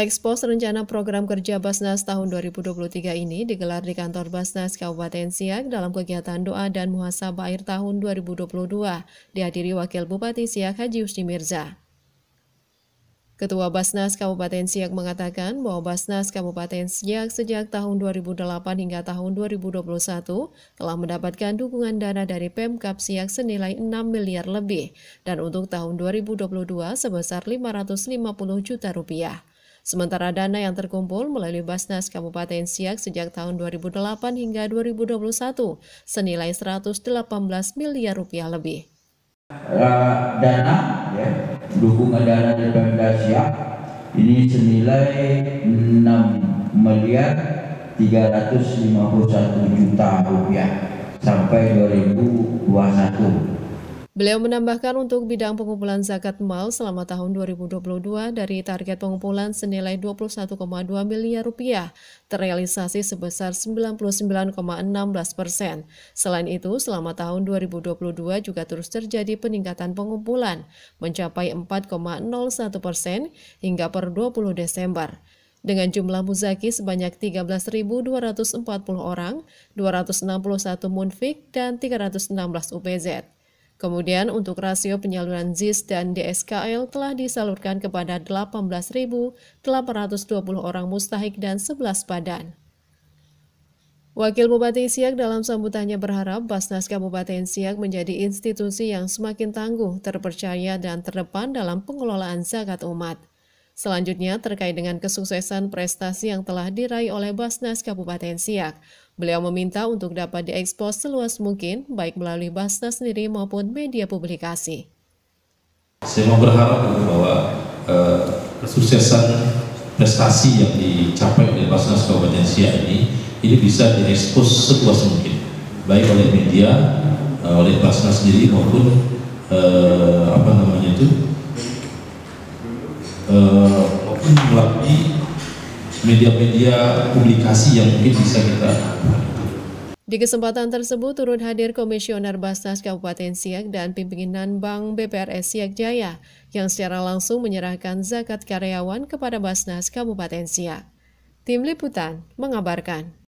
Ekspos rencana program kerja Basnas tahun 2023 ini digelar di kantor Basnas Kabupaten Siak dalam kegiatan doa dan muhasabah air tahun 2022 dihadiri Wakil Bupati Siak Haji Husni Mirza. Ketua Basnas Kabupaten Siak mengatakan bahwa Basnas Kabupaten Siak sejak tahun 2008 hingga tahun 2021 telah mendapatkan dukungan dana dari Pemkap Siak senilai 6 miliar lebih dan untuk tahun 2022 sebesar 550 juta rupiah. Sementara dana yang terkumpul melalui Basnas Kabupaten Siak sejak tahun 2008 hingga 2021 senilai 118 miliar rupiah lebih. Eh, dana, ya, dukungan dana dari Pemda Siak ini senilai 6 miliar 351 juta rupiah sampai 2000 Beliau menambahkan untuk bidang pengumpulan zakat mal selama tahun 2022 dari target pengumpulan senilai 21,2 miliar rupiah terrealisasi sebesar 99,16 persen. Selain itu, selama tahun 2022 juga terus terjadi peningkatan pengumpulan mencapai 4,01 persen hingga per 20 Desember dengan jumlah muzaki sebanyak 13.240 orang, 261 munfik, dan 316 UPZ. Kemudian untuk rasio penyaluran ZIS dan DSKL telah disalurkan kepada 18.820 orang mustahik dan 11 badan. Wakil Bupati Siak dalam sambutannya berharap Basnas Kabupaten Siak menjadi institusi yang semakin tangguh, terpercaya, dan terdepan dalam pengelolaan zakat umat. Selanjutnya, terkait dengan kesuksesan prestasi yang telah diraih oleh Basnas Kabupaten Siak, Beliau meminta untuk dapat diekspos seluas mungkin, baik melalui bahasa sendiri maupun media publikasi. Saya mau berharap bahwa eh, kesuksesan prestasi yang dicapai oleh Basnas Kabupaten Siak ini, ini bisa diekspos seluas mungkin, baik oleh media, eh, oleh Basnas sendiri maupun eh, apa namanya itu, eh, maupun melalui media-media publikasi yang mungkin bisa kita di kesempatan tersebut turun hadir Komisioner Basnas Kabupaten Siak dan pimpinan Bank BPRS Siak Jaya yang secara langsung menyerahkan zakat karyawan kepada Basnas Kabupaten Siak. Tim Liputan mengabarkan.